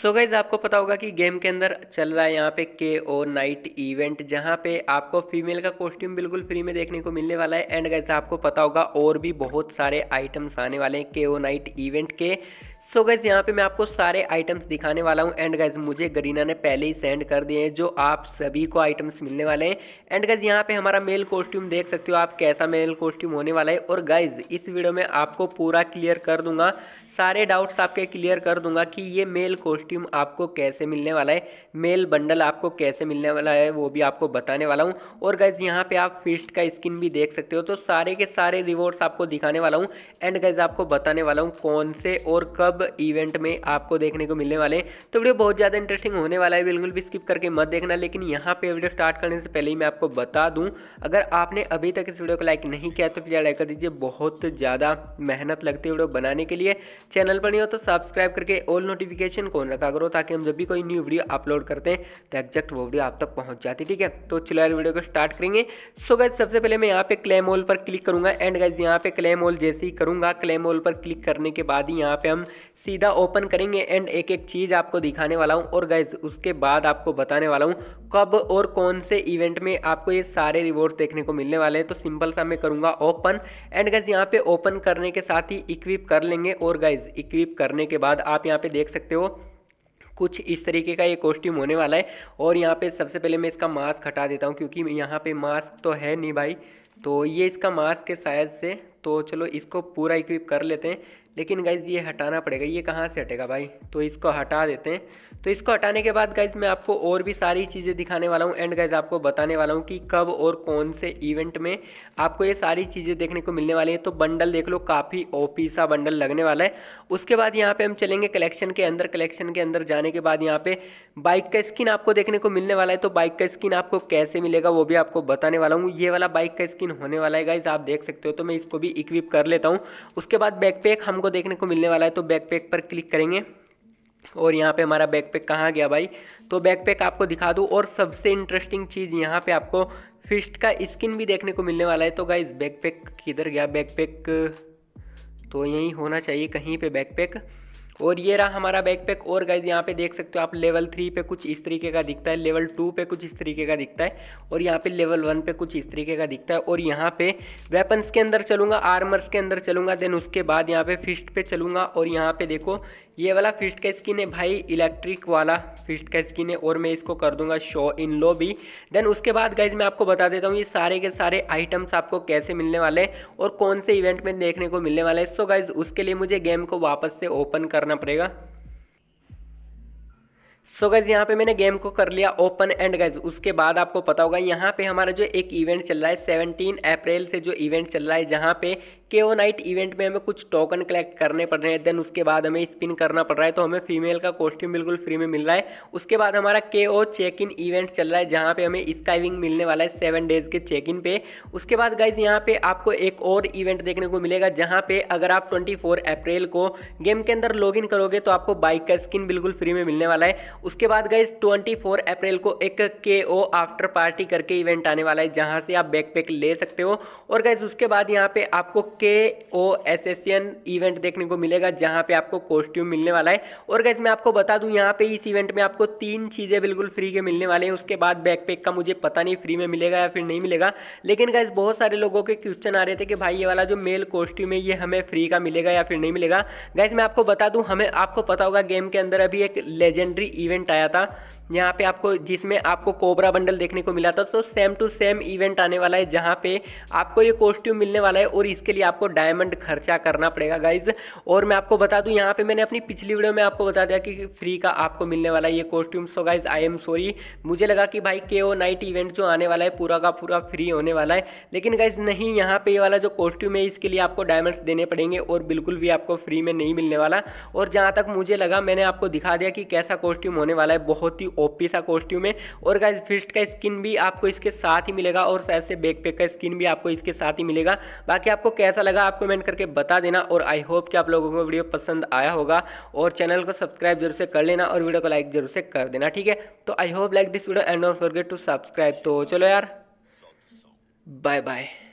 सो so guys आपको पता होगा कि गेम के अंदर चल रहा है यहाँ पे के ओ नाइट इवेंट जहाँ पे आपको फीमेल का कॉस्ट्यूम बिल्कुल फ्री में देखने को मिलने वाला है एंड गाइज आपको पता होगा और भी बहुत सारे आइटम्स आने वाले हैं के ओ नाइट इवेंट के सो गाइज़ गैस यहाँ पे मैं आपको सारे आइटम्स दिखाने वाला हूँ एंड गैस मुझे गरीना ने पहले ही सेंड कर दिए हैं जो आप सभी को आइटम्स मिलने वाले हैं एंड गैस यहाँ पे हमारा मेल कॉस्ट्यूम देख सकते हो आप कैसा मेल कॉस्ट्यूम होने वाला है और गैस इस वीडियो में आपको पूरा क्लियर कर दूंगा सारे डाउट्स आपके क्लियर कर दूंगा कि ये मेल कॉस्ट्यूम आपको कैसे मिलने वाला है मेल बंडल आपको कैसे मिलने वाला है वो भी आपको बताने वाला हूँ और गैस यहाँ पे आप फिस्ट का स्किन भी देख सकते हो तो सारे के सारे रिवॉर्ड्स आपको दिखाने वाला हूँ एंड गैस आपको बताने वाला हूँ कौन से और कब सब इवेंट में आपको देखने को मिलने वाले तो वीडियो बहुत ज़्यादा इंटरेस्टिंग होने वाला है बिल्कुल भी स्किप करके मत देखना लेकिन यहाँ पे वीडियो स्टार्ट करने से पहले ही मैं आपको बता दूँ अगर आपने अभी तक इस वीडियो को लाइक नहीं किया तो प्लीज़ लाइक कर दीजिए बहुत ज़्यादा मेहनत लगती है वीडियो बनाने के लिए चैनल पर नहीं हो तो सब्सक्राइब करके ऑल नोटिफिकेशन को रखा करो ताकि हम जब भी कोई न्यू वीडियो अपलोड करते हैं तो एक्जैक्ट वो वीडियो आप तक पहुँच जाती ठीक है तो चलो यार वीडियो को स्टार्ट करेंगे सो गैस सबसे पहले मैं यहाँ पे क्लेम ऑल पर क्लिक करूँगा एंड गाइज यहाँ पे क्लेम ऑल जैसे ही करूँगा क्लेम ऑल पर क्लिक करने के बाद ही यहाँ पे हम सीधा ओपन करेंगे एंड एक एक चीज़ आपको दिखाने वाला हूँ और गैस उसके बाद आपको बताने वाला हूँ कब और कौन से इवेंट में आपको ये सारे रिवॉर्ड्स देखने को मिलने वाले हैं तो सिंपल सा मैं करूँगा ओपन एंड गैस यहाँ पे ओपन करने के साथ ही इक्विप कर लेंगे और गैस इक्विप करने के बाद आप यहाँ पर देख सकते हो कुछ इस तरीके का ये कॉस्ट्यूम होने वाला है और यहाँ पर सबसे पहले मैं इसका मास्क हटा देता हूँ क्योंकि यहाँ पर मास्क तो है नहीं भाई तो ये इसका मास्क है शायद से तो चलो इसको पूरा इक्विप कर लेते हैं लेकिन गाइज ये हटाना पड़ेगा ये कहाँ से हटेगा भाई तो इसको हटा देते हैं तो इसको हटाने के बाद गाइज मैं आपको और भी सारी चीज़ें दिखाने वाला हूँ एंड गाइज आपको बताने वाला हूँ कि कब और कौन से इवेंट में आपको ये सारी चीज़ें देखने को मिलने वाली हैं तो बंडल देख लो काफ़ी ओपी सा बंडल लगने वाला है उसके बाद यहाँ पे हम चलेंगे कलेक्शन के अंदर कलेक्शन के अंदर जाने के बाद यहाँ पर बाइक का स्किन आपको देखने को मिलने वाला है तो बाइक का स्किन आपको कैसे मिलेगा वो भी आपको बताने वाला हूँ ये वाला बाइक का स्किन होने वाला है गाइज आप देख सकते हो तो मैं इसको भी भी इक्विप कर लेता हूँ उसके बाद बैकपैक हमको देखने को मिलने वाला है तो बैकपैक पर क्लिक करेंगे और यहाँ पे हमारा बैकपैक कहाँ गया भाई तो बैकपैक आपको दिखा दूँ और सबसे इंटरेस्टिंग चीज़ यहाँ पे आपको फिस्ट का स्किन भी देखने को मिलने वाला है तो गाइज बैकपैक किधर गया बैकपैक तो यहीं होना चाहिए कहीं पे बैकपैक और ये रहा हमारा बैकपैक और गाइज यहाँ पे देख सकते हो आप लेवल थ्री पे कुछ इस तरीके का दिखता है लेवल टू पे कुछ इस तरीके का दिखता है और यहाँ पे लेवल वन पे कुछ इस तरीके का दिखता है और यहाँ पे वेपन्स के अंदर चलूंगा आर्मर्स के अंदर चलूंगा देन उसके बाद यहाँ पे फिस्ट पे चलूंगा और यहाँ पे देखो ये वाला फिस्ट का स्किन है भाई इलेक्ट्रिक वाला फिस्ट का स्किन है और मैं इसको कर दूंगा शो इन लो भी देन उसके बाद गाइज मैं आपको बता देता हूँ ये सारे के सारे आइटम्स आपको कैसे मिलने वाले हैं और कौन से इवेंट में देखने को मिलने वाले हैं सो गाइज उसके लिए मुझे गेम को वापस से ओपन करना करना पड़ेगा सो गैज यहाँ पे मैंने गेम को कर लिया ओपन एंड गैज उसके बाद आपको पता होगा यहाँ पे हमारा जो एक इवेंट चल रहा है 17 अप्रैल से जो इवेंट चल रहा है जहाँ पे केओ नाइट इवेंट में हमें कुछ टोकन कलेक्ट करने पड़ रहे हैं देन उसके बाद हमें स्पिन करना पड़ रहा है तो हमें फीमेल का कॉस्ट्यूम बिल्कुल फ्री में मिल रहा है उसके बाद हमारा के ओ चेक इन इवेंट चल रहा है जहाँ पे हमें स्काइविंग मिलने वाला है सेवन डेज के चेक इन पे उसके बाद गाइज यहाँ पे आपको एक और इवेंट देखने को मिलेगा जहाँ पे अगर आप फोर अप्रैल को गेम के अंदर इन करोगे तो आपको बाइक का स्किन बिल्कुल फ्री में मिलने वाला है उसके बाद गाइज फोर अप्रैल को एक के ओ आफ्टर पार्टी करके इवेंट आने वाला है जहाँ से आप पैक ले सकते हो और गाइज उसके बाद यहाँ पे आपको के ओ एसेसियन इवेंट देखने को मिलेगा जहाँ पे आपको कॉस्ट्यूम मिलने वाला है और गैस मैं आपको बता दूँ यहाँ पे इस इवेंट में आपको तीन चीज़ें बिल्कुल फ्री के मिलने वाले हैं उसके बाद बैकपैक का मुझे पता नहीं फ्री में मिलेगा या फिर नहीं मिलेगा लेकिन गैस बहुत सारे लोगों के क्वेश्चन आ रहे थे कि भाई ये वाला जो मेल कॉस्ट्यूम है ये हमें फ्री का मिलेगा या फिर नहीं मिलेगा गैस मैं आपको बता दूँ हमें आपको पता होगा गेम के अंदर अभी एक लेजेंडरी इवेंट आया था यहाँ पे आपको जिसमें आपको कोबरा बंडल देखने को मिला था तो सेम टू सेम इवेंट आने वाला है जहाँ पे आपको ये कॉस्ट्यूम मिलने वाला है और इसके लिए आपको डायमंड खर्चा करना पड़ेगा गाइज और मैं आपको बता दूँ यहाँ पे मैंने अपनी पिछली वीडियो में आपको बता दिया कि फ्री का आपको मिलने वाला है ये costume so guys I am sorry मुझे लगा कि भाई के ओ नाइट इवेंट जो आने वाला है पूरा का पूरा फ्री होने वाला है लेकिन गाइज नहीं यहाँ पे ये वाला जो कॉस्ट्यूम है इसके लिए आपको डायमंड्स देने पड़ेंगे और बिल्कुल भी आपको फ्री में नहीं मिलने वाला और जहाँ तक मुझे लगा मैंने आपको दिखा दिया कि कैसा कॉस्ट्यूम होने वाला है बहुत ही ओपी सा कॉस्ट्यूम है और गाइज फिस्ट का स्किन भी आपको इसके साथ ही मिलेगा और शायद से बैकपैक का स्किन भी आपको इसके साथ ही मिलेगा बाकी आपको कैसा लगा आप कमेंट करके बता देना और आई होप कि आप लोगों को वीडियो पसंद आया होगा और चैनल को सब्सक्राइब जरूर से कर लेना और वीडियो को लाइक जरूर से कर देना ठीक है तो I hope like this video and not forget to subscribe तो चलो यार बाय बाय